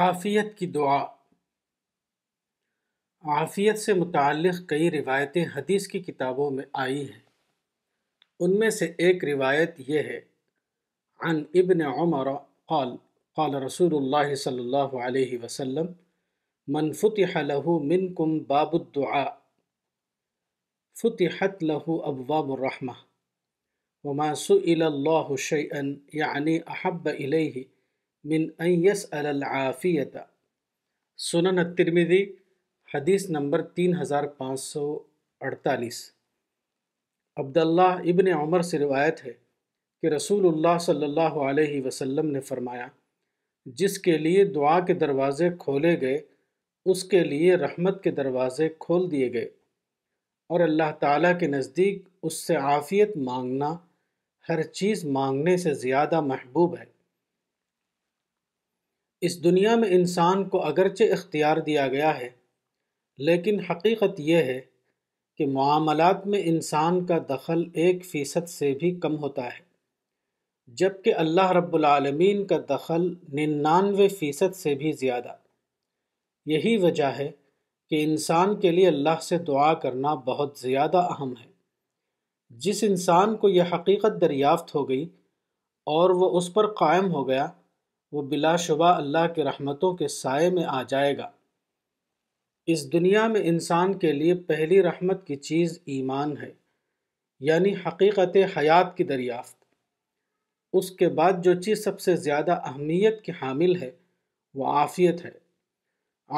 عافیت کی دعا عافیت سے متعلق کئی روایتیں حدیث کی کتابوں میں آئی ہیں ان میں سے ایک روایت یہ ہے عن ابن عمر قال قال رسول اللہ صلی اللہ علیہ وسلم من فتح له منکم باب الدعاء فتحت له ابواب الرحمہ وما سئل اللہ الاء یعنی احب الیہ من العافیت سنن الترمذی حدیث نمبر تین ہزار پانچ سو اڑتالیس عبداللہ ابن عمر سے روایت ہے کہ رسول اللہ صلی اللہ علیہ وسلم نے فرمایا جس کے لیے دعا کے دروازے کھولے گئے اس کے لیے رحمت کے دروازے کھول دیے گئے اور اللہ تعالیٰ کے نزدیک اس سے عافیت مانگنا ہر چیز مانگنے سے زیادہ محبوب ہے اس دنیا میں انسان کو اگرچہ اختیار دیا گیا ہے لیکن حقیقت یہ ہے کہ معاملات میں انسان کا دخل ایک فیصد سے بھی کم ہوتا ہے جبکہ اللہ رب العالمین کا دخل ننانوے فیصد سے بھی زیادہ یہی وجہ ہے کہ انسان کے لیے اللہ سے دعا کرنا بہت زیادہ اہم ہے جس انسان کو یہ حقیقت دریافت ہو گئی اور وہ اس پر قائم ہو گیا وہ بلا شبہ اللہ کے رحمتوں کے سائے میں آ جائے گا اس دنیا میں انسان کے لیے پہلی رحمت کی چیز ایمان ہے یعنی حقیقت حیات کی دریافت اس کے بعد جو چیز سب سے زیادہ اہمیت کی حامل ہے وہ عافیت ہے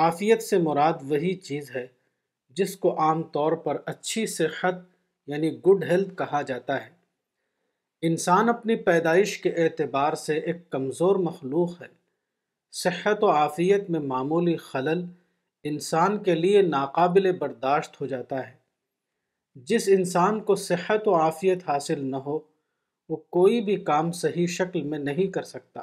عافیت سے مراد وہی چیز ہے جس کو عام طور پر اچھی صحت یعنی گڈ ہیلتھ کہا جاتا ہے انسان اپنی پیدائش کے اعتبار سے ایک کمزور مخلوق ہے صحت و عافیت میں معمولی خلل انسان کے لیے ناقابل برداشت ہو جاتا ہے جس انسان کو صحت و عافیت حاصل نہ ہو وہ کوئی بھی کام صحیح شکل میں نہیں کر سکتا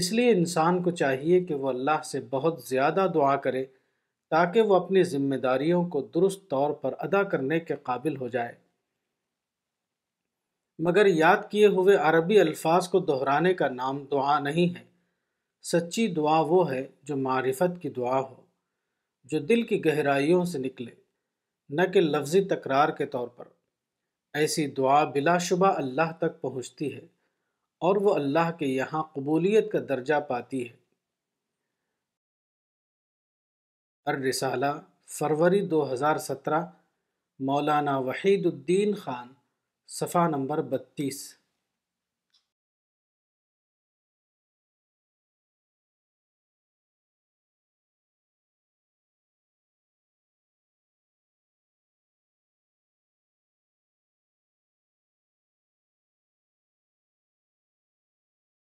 اس لیے انسان کو چاہیے کہ وہ اللہ سے بہت زیادہ دعا کرے تاکہ وہ اپنی ذمہ داریوں کو درست طور پر ادا کرنے کے قابل ہو جائے مگر یاد کیے ہوئے عربی الفاظ کو دہرانے کا نام دعا نہیں ہے سچی دعا وہ ہے جو معرفت کی دعا ہو جو دل کی گہرائیوں سے نکلے نہ کہ لفظی تکرار کے طور پر ایسی دعا بلا شبہ اللہ تک پہنچتی ہے اور وہ اللہ کے یہاں قبولیت کا درجہ پاتی ہے الرسالہ فروری دو ہزار سترہ مولانا وحید الدین خان صفحہ نمبر بتیس